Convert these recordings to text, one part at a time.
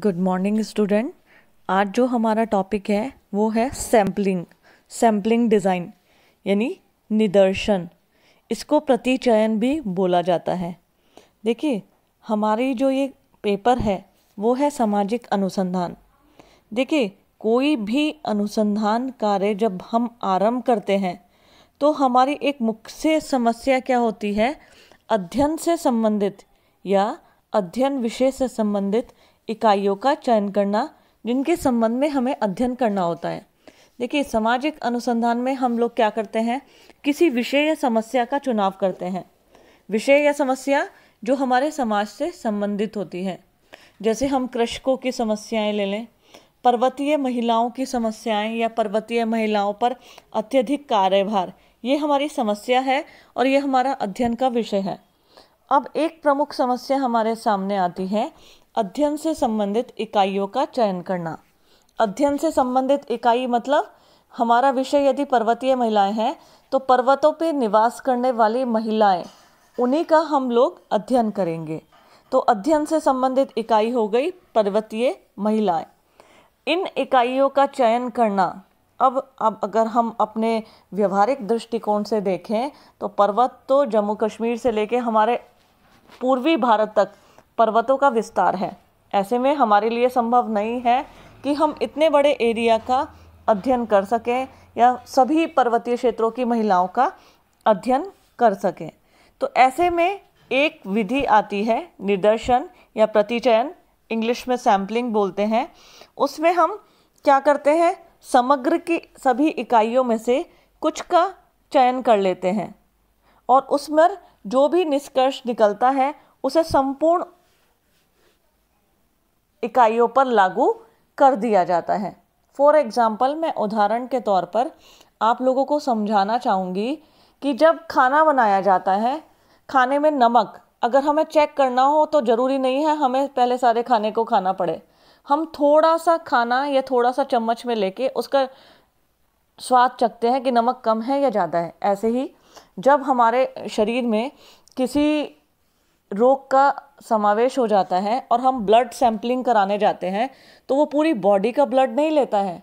good morning student आज जो हमारा टॉपिक है वो है सैम्पलिंग सैम्पलिंग डिज़ाइन यानी निदर्शन इसको प्रतिचयन भी बोला जाता है देखिए हमारी जो ये पेपर है वो है सामाजिक अनुसंधान देखिए कोई भी अनुसंधान कार्य जब हम आरंभ करते हैं तो हमारी एक मुख्य समस्या क्या होती है अध्ययन से संबंधित या अध्ययन विषय से संबंधित इकाइयों का चयन करना जिनके संबंध में हमें अध्ययन करना होता है देखिए सामाजिक अनुसंधान में हम लोग क्या करते हैं किसी विषय या समस्या का चुनाव करते हैं विषय या समस्या जो हमारे समाज से संबंधित होती है जैसे हम कृषकों की समस्याएं ले लें पर्वतीय महिलाओं की समस्याएं या पर्वतीय महिलाओं पर अत्यधिक कार्यभार ये हमारी समस्या है और ये हमारा अध्ययन का विषय है अब एक प्रमुख समस्या हमारे सामने आती है अध्ययन से संबंधित इकाइयों का चयन करना अध्ययन से संबंधित इकाई मतलब हमारा विषय यदि पर्वतीय महिलाएं हैं तो पर्वतों पर निवास करने वाली महिलाएं उन्हीं का हम लोग अध्ययन करेंगे तो अध्ययन से संबंधित इकाई हो गई पर्वतीय महिलाएं इन इकाइयों का चयन करना अब अब अगर हम अपने व्यवहारिक दृष्टिकोण से देखें तो पर्वत तो जम्मू कश्मीर से लेके हमारे पूर्वी भारत तक पर्वतों का विस्तार है ऐसे में हमारे लिए संभव नहीं है कि हम इतने बड़े एरिया का अध्ययन कर सकें या सभी पर्वतीय क्षेत्रों की महिलाओं का अध्ययन कर सकें तो ऐसे में एक विधि आती है निदर्शन या प्रतिचयन इंग्लिश में सैम्पलिंग बोलते हैं उसमें हम क्या करते हैं समग्र की सभी इकाइयों में से कुछ का चयन कर लेते हैं और उसमें जो भी निष्कर्ष निकलता है उसे संपूर्ण इकाइयों पर लागू कर दिया जाता है फॉर एग्ज़ाम्पल मैं उदाहरण के तौर पर आप लोगों को समझाना चाहूँगी कि जब खाना बनाया जाता है खाने में नमक अगर हमें चेक करना हो तो ज़रूरी नहीं है हमें पहले सारे खाने को खाना पड़े हम थोड़ा सा खाना या थोड़ा सा चम्मच में लेके उसका स्वाद चखते हैं कि नमक कम है या ज़्यादा है ऐसे ही जब हमारे शरीर में किसी रोग का समावेश हो जाता है और हम ब्लड सैंपलिंग कराने जाते हैं तो वो पूरी बॉडी का ब्लड नहीं लेता है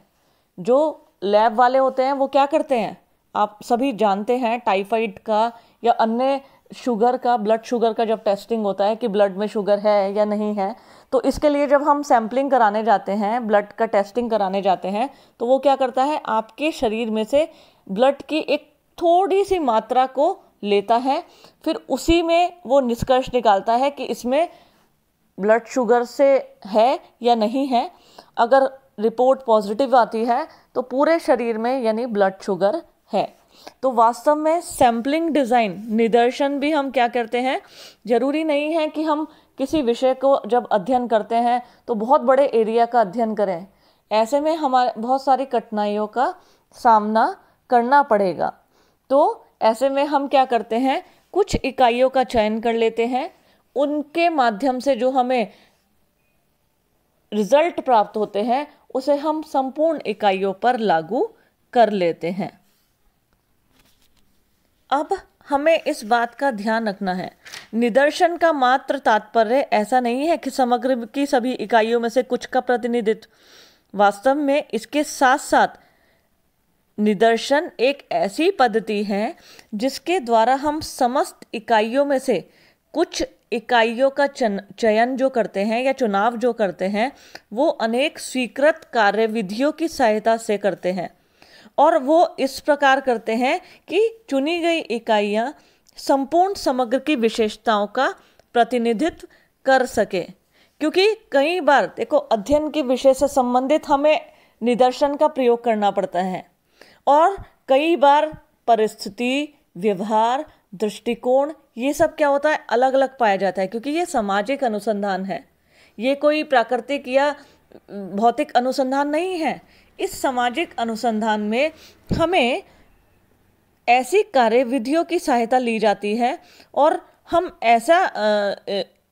जो लैब वाले होते हैं वो क्या करते हैं आप सभी जानते हैं टाइफाइड का या अन्य शुगर का ब्लड शुगर का जब टेस्टिंग होता है कि ब्लड में शुगर है या नहीं है तो इसके लिए जब हम सैम्पलिंग कराने जाते हैं ब्लड का टेस्टिंग कराने जाते हैं तो वो क्या करता है आपके शरीर में से ब्लड की एक थोड़ी सी मात्रा को लेता है फिर उसी में वो निष्कर्ष निकालता है कि इसमें ब्लड शुगर से है या नहीं है अगर रिपोर्ट पॉजिटिव आती है तो पूरे शरीर में यानी ब्लड शुगर है तो वास्तव में सैम्पलिंग डिज़ाइन निदर्शन भी हम क्या करते हैं ज़रूरी नहीं है कि हम किसी विषय को जब अध्ययन करते हैं तो बहुत बड़े एरिया का अध्ययन करें ऐसे में हमारे बहुत सारी कठिनाइयों का सामना करना पड़ेगा तो ऐसे में हम क्या करते हैं कुछ इकाइयों का चयन कर लेते हैं उनके माध्यम से जो हमें रिजल्ट प्राप्त होते हैं उसे हम संपूर्ण इकाइयों पर लागू कर लेते हैं अब हमें इस बात का ध्यान रखना है निदर्शन का मात्र तात्पर्य ऐसा नहीं है कि समग्र की सभी इकाइयों में से कुछ का प्रतिनिधित्व वास्तव में इसके साथ साथ निदर्शन एक ऐसी पद्धति है जिसके द्वारा हम समस्त इकाइयों में से कुछ इकाइयों का चन चयन जो करते हैं या चुनाव जो करते हैं वो अनेक स्वीकृत कार्यविधियों की सहायता से करते हैं और वो इस प्रकार करते हैं कि चुनी गई इकाइयाँ संपूर्ण समग्र की विशेषताओं का प्रतिनिधित्व कर सके क्योंकि कई बार देखो अध्ययन के विषय से संबंधित हमें निदर्शन का प्रयोग करना पड़ता है और कई बार परिस्थिति व्यवहार दृष्टिकोण ये सब क्या होता है अलग अलग पाया जाता है क्योंकि ये सामाजिक अनुसंधान है ये कोई प्राकृतिक या भौतिक अनुसंधान नहीं है इस सामाजिक अनुसंधान में हमें ऐसी कार्यविधियों की सहायता ली जाती है और हम ऐसा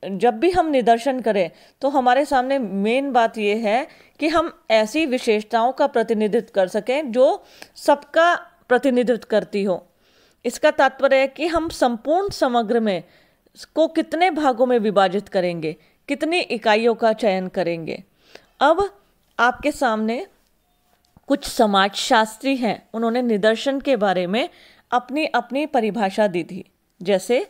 जब भी हम निदर्शन करें तो हमारे सामने मेन बात यह है कि हम ऐसी विशेषताओं का प्रतिनिधित्व कर सकें जो सबका प्रतिनिधित्व करती हो इसका तात्पर्य है कि हम संपूर्ण समग्र में को कितने भागों में विभाजित करेंगे कितनी इकाइयों का चयन करेंगे अब आपके सामने कुछ समाजशास्त्री हैं उन्होंने निदर्शन के बारे में अपनी अपनी परिभाषा दी थी जैसे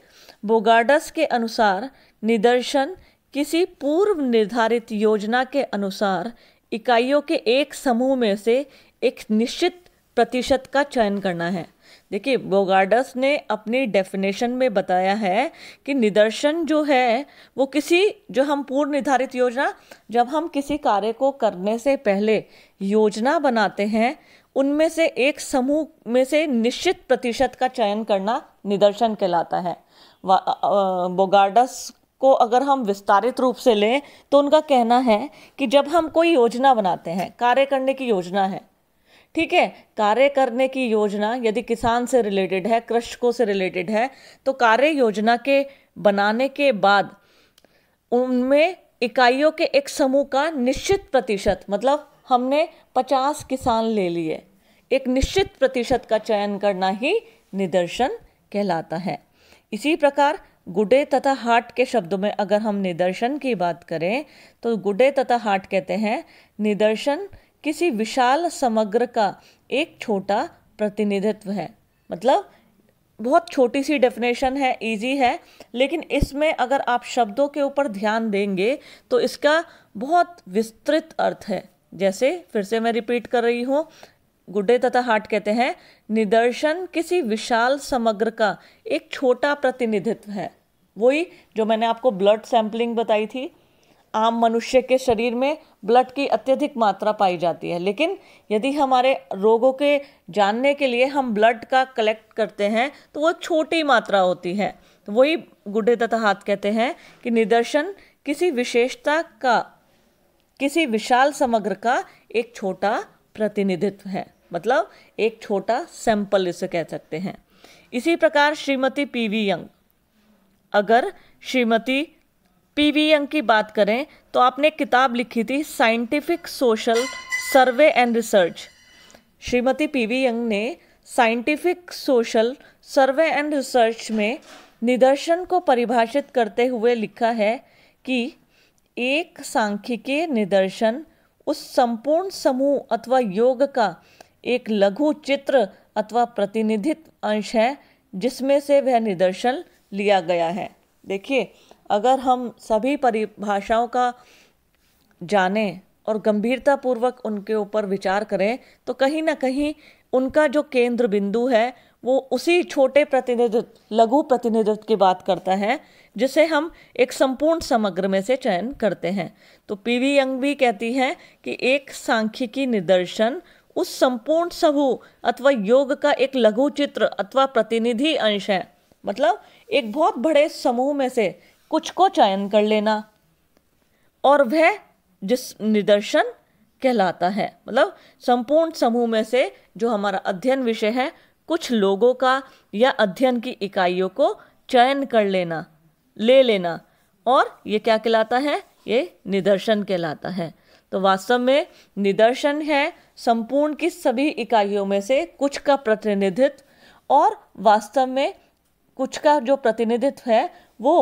बोगार्डस के अनुसार निदर्शन किसी पूर्व निर्धारित योजना के अनुसार इकाइयों के एक समूह में से एक निश्चित प्रतिशत का चयन करना है देखिए बोगार्डस ने अपनी डेफिनेशन में बताया है कि निदर्शन जो है वो किसी जो हम पूर्व निर्धारित योजना जब हम किसी कार्य को करने से पहले योजना बनाते हैं उनमें से एक समूह में से निश्चित प्रतिशत का चयन करना निदर्शन कहलाता है बोगार्डस को अगर हम विस्तारित रूप से लें तो उनका कहना है कि जब हम कोई योजना बनाते हैं कार्य करने की योजना है ठीक है कार्य करने की योजना यदि किसान से रिलेटेड है कृषकों से रिलेटेड है तो कार्य योजना के बनाने के बाद उनमें इकाइयों के एक समूह का निश्चित प्रतिशत मतलब हमने पचास किसान ले लिए एक निश्चित प्रतिशत का चयन करना ही निदर्शन कहलाता है इसी प्रकार गुडे तथा हाट के शब्दों में अगर हम निदर्शन की बात करें तो गुडे तथा हाट कहते हैं निदर्शन किसी विशाल समग्र का एक छोटा प्रतिनिधित्व है मतलब बहुत छोटी सी डेफिनेशन है इजी है लेकिन इसमें अगर आप शब्दों के ऊपर ध्यान देंगे तो इसका बहुत विस्तृत अर्थ है जैसे फिर से मैं रिपीट कर रही हूँ गुडे तथा हाट कहते हैं निदर्शन किसी विशाल समग्र का एक छोटा प्रतिनिधित्व है वही जो मैंने आपको ब्लड सैंपलिंग बताई थी आम मनुष्य के शरीर में ब्लड की अत्यधिक मात्रा पाई जाती है लेकिन यदि हमारे रोगों के जानने के लिए हम ब्लड का कलेक्ट करते हैं तो वो छोटी मात्रा होती है तो वही गुडे तथा हाथ कहते हैं कि निदर्शन किसी विशेषता का किसी विशाल समग्र का एक छोटा प्रतिनिधित्व है मतलब एक छोटा सैंपल इसे कह सकते हैं इसी प्रकार श्रीमती वी यंग अगर श्रीमती पी वी यंग की बात करें तो आपने किताब लिखी थी scientific social survey and research Shrimati P V Young ने scientific social survey and research में निदर्शन को परिभाषित करते हुए लिखा है कि एक सांख्यिकीय निदर्शन उस संपूर्ण समूह अथवा योग का एक लघु चित्र अथवा प्रतिनिधित्व अंश है जिसमें से वह निदर्शन लिया गया है देखिए अगर हम सभी परिभाषाओं का जानें और गंभीरतापूर्वक उनके ऊपर विचार करें तो कहीं ना कहीं उनका जो केंद्र बिंदु है वो उसी छोटे प्रतिनिधित्व लघु प्रतिनिधित्व की बात करता है जिसे हम एक संपूर्ण समग्र में से चयन करते हैं तो पी वी यंग भी कहती हैं कि एक सांख्यिकी निदर्शन उस संपूर्ण सबू अथवा योग का एक लघु चित्र अथवा प्रतिनिधि अंश है मतलब एक बहुत बड़े समूह में से कुछ को चयन कर लेना और वह जिस निदर्शन कहलाता है मतलब संपूर्ण समूह में से जो हमारा अध्ययन विषय है कुछ लोगों का या अध्ययन की इकाइयों को चयन कर लेना ले लेना और ये क्या कहलाता है ये निदर्शन कहलाता है तो वास्तव में निदर्शन है संपूर्ण की सभी इकाइयों में से कुछ का प्रतिनिधित्व और वास्तव में कुछ का जो प्रतिनिधित्व है वो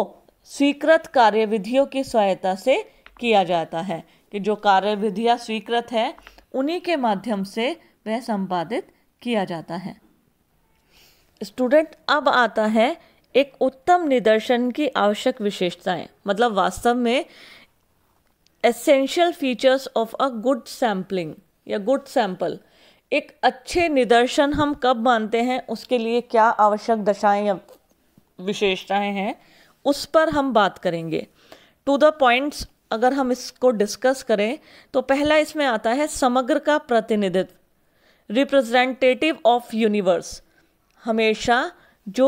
स्वीकृत कार्यविधियों की सहायता से किया जाता है कि जो कार्यविधियाँ स्वीकृत है उन्हीं के माध्यम से वह संपादित किया जाता है स्टूडेंट अब आता है एक उत्तम निदर्शन की आवश्यक विशेषताएं मतलब वास्तव में essential features of a good sampling या गुड सैम्पल एक अच्छे निदर्शन हम कब मानते हैं उसके लिए क्या आवश्यक दशाएं या विशेषताएं हैं उस पर हम बात करेंगे टू द पॉइंट्स अगर हम इसको डिस्कस करें तो पहला इसमें आता है समग्र का प्रतिनिधित्व रिप्रेजेंटेटिव ऑफ यूनिवर्स हमेशा जो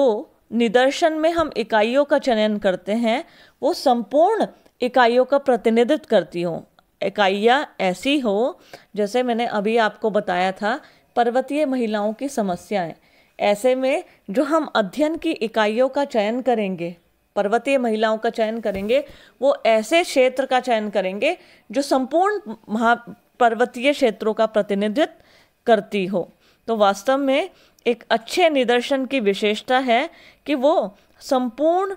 निदर्शन में हम इकाइयों का चयन करते हैं वो संपूर्ण इकाइयों का प्रतिनिधित्व करती हों इकाइयाँ ऐसी हो जैसे मैंने अभी आपको बताया था पर्वतीय महिलाओं की समस्याएं ऐसे में जो हम अध्ययन की इकाइयों का चयन करेंगे पर्वतीय महिलाओं का चयन करेंगे वो ऐसे क्षेत्र का चयन करेंगे जो संपूर्ण महा पर्वतीय क्षेत्रों का प्रतिनिधित्व करती हो तो वास्तव में एक अच्छे निदर्शन की विशेषता है कि वो संपूर्ण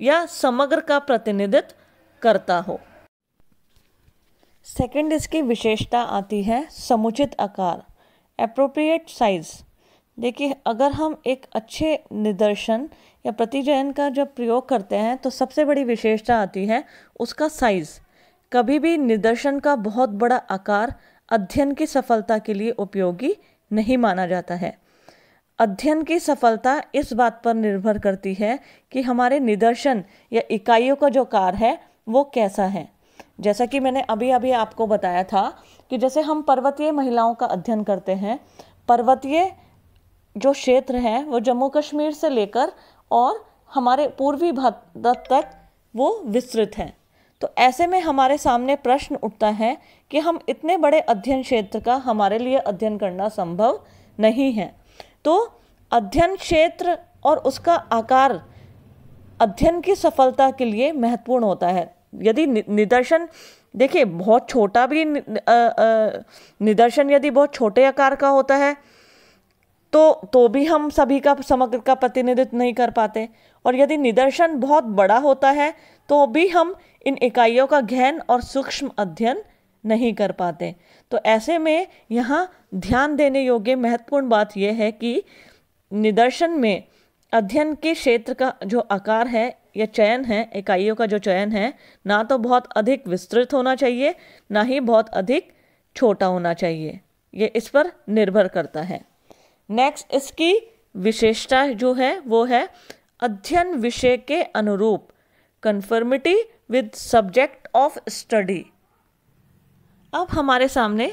या समग्र का प्रतिनिधित्व करता हो सेकंड इसकी विशेषता आती है समुचित आकार अप्रोप्रिएट साइज़ देखिए अगर हम एक अच्छे निदर्शन या प्रतिजयन का जब प्रयोग करते हैं तो सबसे बड़ी विशेषता आती है उसका साइज़ कभी भी निदर्शन का बहुत बड़ा आकार अध्ययन की सफलता के लिए उपयोगी नहीं माना जाता है अध्ययन की सफलता इस बात पर निर्भर करती है कि हमारे निदर्शन या इकाइयों का जो कार है वो कैसा है जैसा कि मैंने अभी अभी आपको बताया था कि जैसे हम पर्वतीय महिलाओं का अध्ययन करते हैं पर्वतीय जो क्षेत्र हैं वो जम्मू कश्मीर से लेकर और हमारे पूर्वी भारत तक वो विस्तृत हैं तो ऐसे में हमारे सामने प्रश्न उठता है कि हम इतने बड़े अध्ययन क्षेत्र का हमारे लिए अध्ययन करना संभव नहीं है तो अध्ययन क्षेत्र और उसका आकार अध्ययन की सफलता के लिए महत्वपूर्ण होता है यदि निदर्शन देखिए बहुत छोटा भी निदर्शन यदि बहुत छोटे आकार का होता है तो तो भी हम सभी का समग्र का प्रतिनिधित्व नहीं कर पाते और यदि निदर्शन बहुत बड़ा होता है तो भी हम इन इकाइयों का गहन और सूक्ष्म अध्ययन नहीं कर पाते तो ऐसे में यहाँ ध्यान देने योग्य महत्वपूर्ण बात यह है कि निदर्शन में अध्ययन के क्षेत्र का जो आकार है या चयन है इकाइयों का जो चयन है ना तो बहुत अधिक विस्तृत होना चाहिए ना ही बहुत अधिक छोटा होना चाहिए ये इस पर निर्भर करता है नेक्स्ट इसकी विशेषता जो है वो है अध्ययन विषय के अनुरूप conformity with subject of study अब हमारे सामने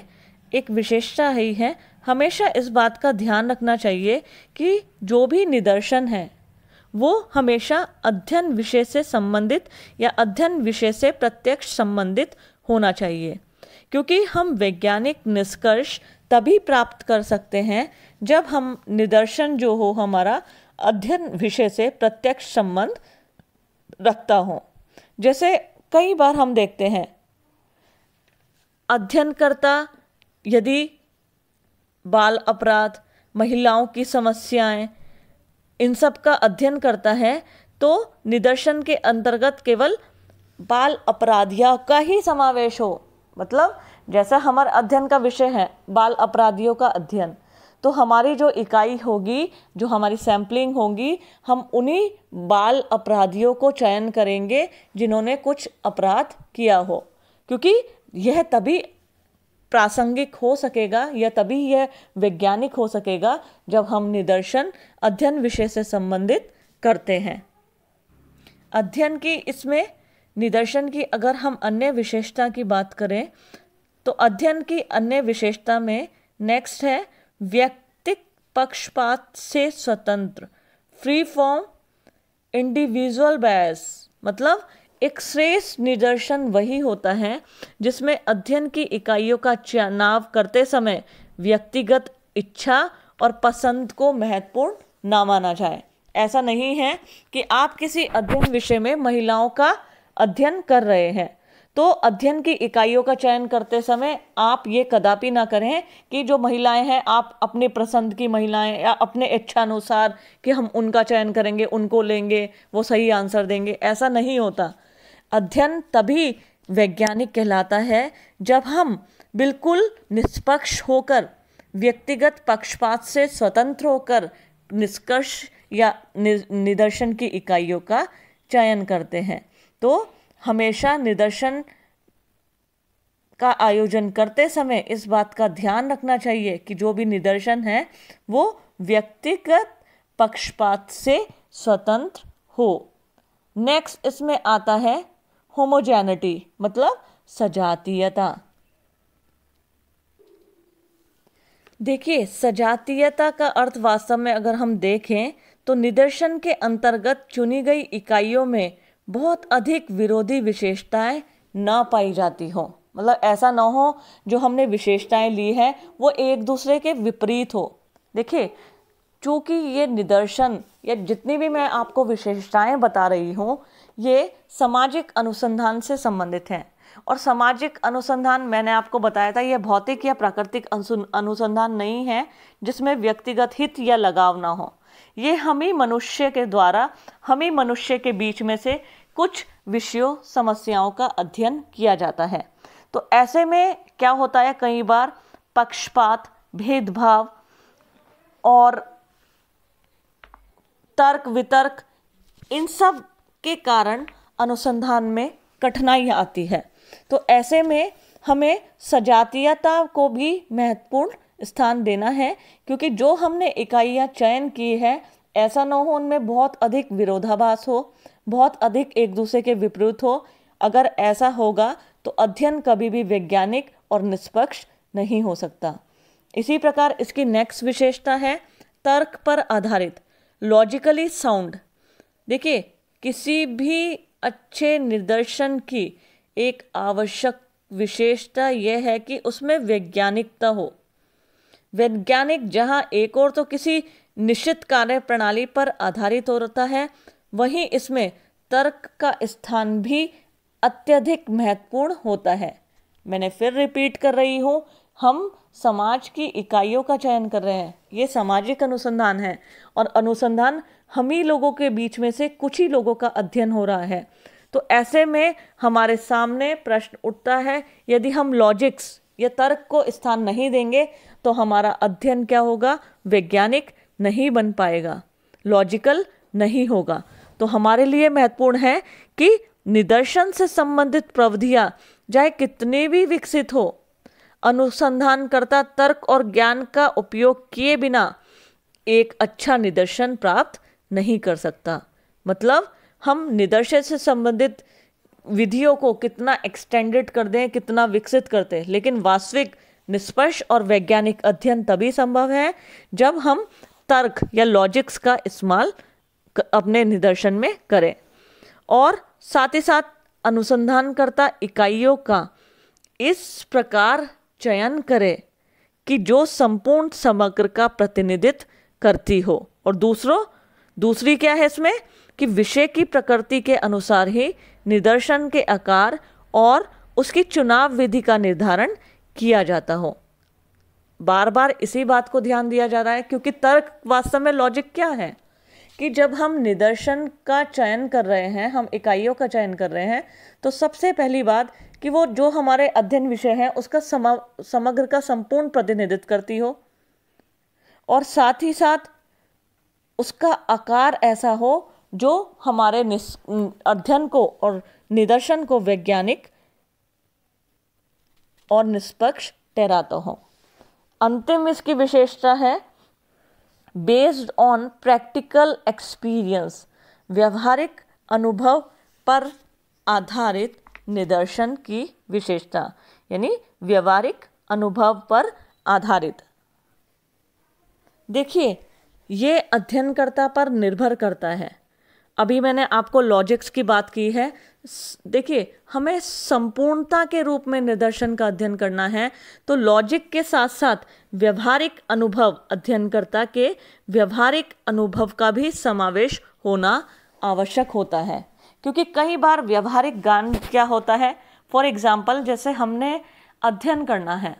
एक विशेषता ही है हमेशा इस बात का ध्यान रखना चाहिए कि जो भी निदर्शन है वो हमेशा अध्ययन विषय से संबंधित या अध्ययन विषय से प्रत्यक्ष संबंधित होना चाहिए क्योंकि हम वैज्ञानिक निष्कर्ष तभी प्राप्त कर सकते हैं जब हम निदर्शन जो हो हमारा अध्ययन विषय से प्रत्यक्ष संबंध रखता हो जैसे कई बार हम देखते हैं अध्ययनकर्ता यदि बाल अपराध महिलाओं की समस्याएं इन सब का अध्ययन करता है तो निदर्शन के अंतर्गत केवल बाल अपराधिया का ही समावेश हो मतलब जैसा हमारे अध्ययन का विषय है बाल अपराधियों का अध्ययन तो हमारी जो इकाई होगी जो हमारी सैम्पलिंग होगी हम उन्हीं बाल अपराधियों को चयन करेंगे जिन्होंने कुछ अपराध किया हो क्योंकि यह तभी प्रासंगिक हो सकेगा या तभी यह वैज्ञानिक हो सकेगा जब हम निदर्शन अध्ययन विषय से संबंधित करते हैं अध्ययन की इसमें निदर्शन की अगर हम अन्य विशेषता की बात करें तो अध्ययन की अन्य विशेषता में नेक्स्ट है व्यक्तिक पक्षपात से स्वतंत्र फ्री फॉर्म इंडिविजुअल बैस मतलब एक श्रेष्ठ निदर्शन वही होता है जिसमें अध्ययन की इकाइयों का चुनाव करते समय व्यक्तिगत इच्छा और पसंद को महत्वपूर्ण ना माना जाए ऐसा नहीं है कि आप किसी अध्ययन विषय में महिलाओं का अध्ययन कर रहे हैं तो अध्ययन की इकाइयों का चयन करते समय आप ये कदापि ना करें कि जो महिलाएं हैं आप अपने पसंद की महिलाएं या अपने इच्छानुसार कि हम उनका चयन करेंगे उनको लेंगे वो सही आंसर देंगे ऐसा नहीं होता अध्ययन तभी वैज्ञानिक कहलाता है जब हम बिल्कुल निष्पक्ष होकर व्यक्तिगत पक्षपात से स्वतंत्र होकर निष्कर्ष या निदर्शन की इकाइयों का चयन करते हैं तो हमेशा निदर्शन का आयोजन करते समय इस बात का ध्यान रखना चाहिए कि जो भी निदर्शन है वो व्यक्तिगत पक्षपात से स्वतंत्र हो नेक्स्ट इसमें आता है होमोजेनिटी मतलब सजातीयता देखिए सजातीयता का अर्थ वास्तव में अगर हम देखें तो निदर्शन के अंतर्गत चुनी गई इकाइयों में बहुत अधिक विरोधी विशेषताएं ना पाई जाती हों मतलब ऐसा ना हो जो हमने विशेषताएं ली हैं वो एक दूसरे के विपरीत हो देखिए चूँकि ये निदर्शन या जितनी भी मैं आपको विशेषताएं बता रही हूँ ये सामाजिक अनुसंधान से संबंधित हैं और सामाजिक अनुसंधान मैंने आपको बताया था ये भौतिक या प्राकृतिक अनुसंधान नहीं है जिसमें व्यक्तिगत हित या लगाव ना हो ये हम ही मनुष्य के द्वारा हम ही मनुष्य के बीच में से कुछ विषयों समस्याओं का अध्ययन किया जाता है तो ऐसे में क्या होता है कई बार पक्षपात भेदभाव और तर्क वितर्क इन सब के कारण अनुसंधान में कठिनाई आती है तो ऐसे में हमें सजातीयता को भी महत्वपूर्ण स्थान देना है क्योंकि जो हमने इकाइयाँ चयन की है ऐसा न हो उनमें बहुत अधिक विरोधाभास हो बहुत अधिक एक दूसरे के विपरीत हो अगर ऐसा होगा तो अध्ययन कभी भी वैज्ञानिक और निष्पक्ष नहीं हो सकता इसी प्रकार इसकी नेक्स्ट विशेषता है तर्क पर आधारित लॉजिकली साउंड देखिए किसी भी अच्छे निर्दर्शन की एक आवश्यक विशेषता यह है कि उसमें वैज्ञानिकता हो वैज्ञानिक जहाँ एक और तो किसी निश्चित कार्य प्रणाली पर आधारित होता है वहीं इसमें तर्क का स्थान भी अत्यधिक महत्वपूर्ण होता है मैंने फिर रिपीट कर रही हूँ हम समाज की इकाइयों का चयन कर रहे हैं ये सामाजिक अनुसंधान है और अनुसंधान हम ही लोगों के बीच में से कुछ ही लोगों का अध्ययन हो रहा है तो ऐसे में हमारे सामने प्रश्न उठता है यदि हम लॉजिक्स या तर्क को स्थान नहीं देंगे तो हमारा अध्ययन क्या होगा वैज्ञानिक नहीं बन पाएगा लॉजिकल नहीं होगा तो हमारे लिए महत्वपूर्ण है कि निदर्शन से संबंधित प्रविधियाँ चाहे कितनी भी विकसित हो अनुसंधानकर्ता तर्क और ज्ञान का उपयोग किए बिना एक अच्छा निदर्शन प्राप्त नहीं कर सकता मतलब हम निदर्शन से संबंधित विधियों को कितना एक्सटेंडेड कर दें कितना विकसित करते हैं लेकिन वास्तविक निष्पक्ष और वैज्ञानिक अध्ययन तभी संभव है जब हम तर्क या लॉजिक्स का इस्तेमाल अपने निदर्शन में करें और साथ ही साथ अनुसंधानकर्ता इकाइयों का इस प्रकार चयन करें कि जो संपूर्ण समग्र का प्रतिनिधित्व करती हो और दूसरों दूसरी क्या है इसमें कि विषय की प्रकृति के अनुसार ही निदर्शन के आकार और उसकी चुनाव विधि का निर्धारण किया जाता हो बार बार इसी बात को ध्यान दिया जा रहा है क्योंकि तर्क वास्तव में लॉजिक क्या है कि जब हम निदर्शन का चयन कर रहे हैं हम इकाइयों का चयन कर रहे हैं तो सबसे पहली बात कि वो जो हमारे अध्ययन विषय हैं उसका समग्र का संपूर्ण प्रतिनिधित्व करती हो और साथ ही साथ उसका आकार ऐसा हो जो हमारे अध्ययन को और निदर्शन को वैज्ञानिक और निष्पक्ष ठहराता हो अंतिम इसकी विशेषता है बेस्ड ऑन प्रैक्टिकल एक्सपीरियंस व्यवहारिक अनुभव पर आधारित निदर्शन की विशेषता यानी व्यवहारिक अनुभव पर आधारित देखिए ये अध्ययनकर्ता पर निर्भर करता है अभी मैंने आपको लॉजिक्स की बात की है देखिए हमें संपूर्णता के रूप में निदर्शन का अध्ययन करना है तो लॉजिक के साथ साथ व्यवहारिक अनुभव अध्ययनकर्ता के व्यवहारिक अनुभव का भी समावेश होना आवश्यक होता है क्योंकि कई बार व्यवहारिक ज्ञान क्या होता है फॉर एग्जाम्पल जैसे हमने अध्ययन करना है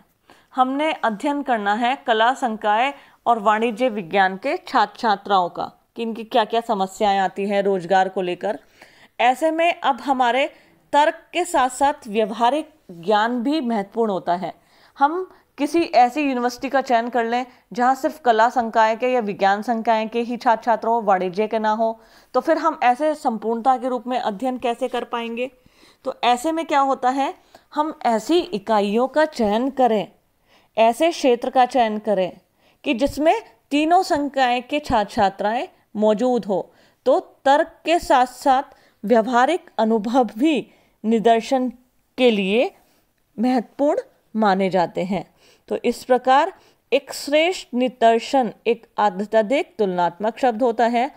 हमने अध्ययन करना है कला संकाय और वाणिज्य विज्ञान के छात्र छात्राओं का कि इनकी क्या क्या समस्याएं आती हैं रोजगार को लेकर ऐसे में अब हमारे तर्क के साथ साथ व्यवहारिक ज्ञान भी महत्वपूर्ण होता है हम किसी ऐसी यूनिवर्सिटी का चयन कर लें जहाँ सिर्फ कला संकाय के या विज्ञान संकाय के ही छात्र छात्रों हो वाणिज्य के ना हो तो फिर हम ऐसे संपूर्णता के रूप में अध्ययन कैसे कर पाएंगे तो ऐसे में क्या होता है हम ऐसी इकाइयों का चयन करें ऐसे क्षेत्र का चयन करें कि जिसमें तीनों संकाय के छात्र छात्राएँ मौजूद हो तो तर्क के साथ साथ व्यवहारिक अनुभव भी निदर्शन के लिए महत्वपूर्ण माने जाते हैं तो इस प्रकार एक श्रेष्ठ निदर्शन एक अत्यधिक तुलनात्मक शब्द होता है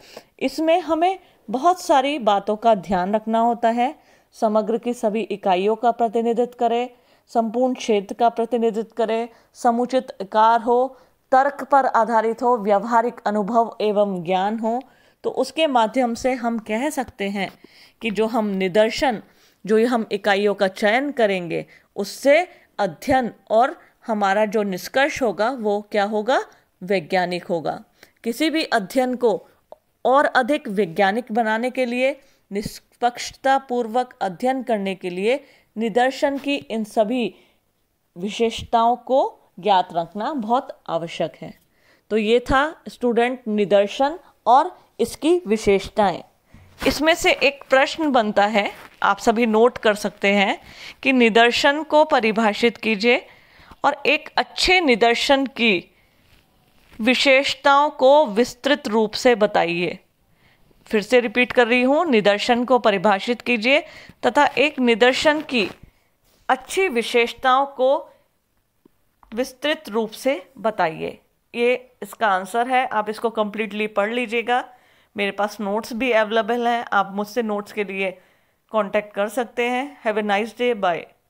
इसमें हमें बहुत सारी बातों का ध्यान रखना होता है समग्र की सभी इकाइयों का प्रतिनिधित्व करे संपूर्ण क्षेत्र का प्रतिनिधित्व करे समुचित आकार हो तर्क पर आधारित हो व्यवहारिक अनुभव एवं ज्ञान हो तो उसके माध्यम से हम कह सकते हैं कि जो हम निदर्शन जो हम इकाइयों का चयन करेंगे उससे अध्ययन और हमारा जो निष्कर्ष होगा वो क्या होगा वैज्ञानिक होगा किसी भी अध्ययन को और अधिक वैज्ञानिक बनाने के लिए निष्पक्षतापूर्वक अध्ययन करने के लिए निदर्शन की इन सभी विशेषताओं को ज्ञात रखना बहुत आवश्यक है तो ये था स्टूडेंट निदर्शन और इसकी विशेषताएं इसमें से एक प्रश्न बनता है आप सभी नोट कर सकते हैं कि निदर्शन को परिभाषित कीजिए और एक अच्छे निदर्शन की विशेषताओं को विस्तृत रूप से बताइए फिर से रिपीट कर रही हूँ निदर्शन को परिभाषित कीजिए तथा एक निदर्शन की अच्छी विशेषताओं को विस्तृत रूप से बताइए ये इसका आंसर है आप इसको कम्प्लीटली पढ़ लीजिएगा मेरे पास नोट्स भी अवेलेबल हैं आप मुझसे नोट्स के लिए कांटेक्ट कर सकते हैं have a nice day bye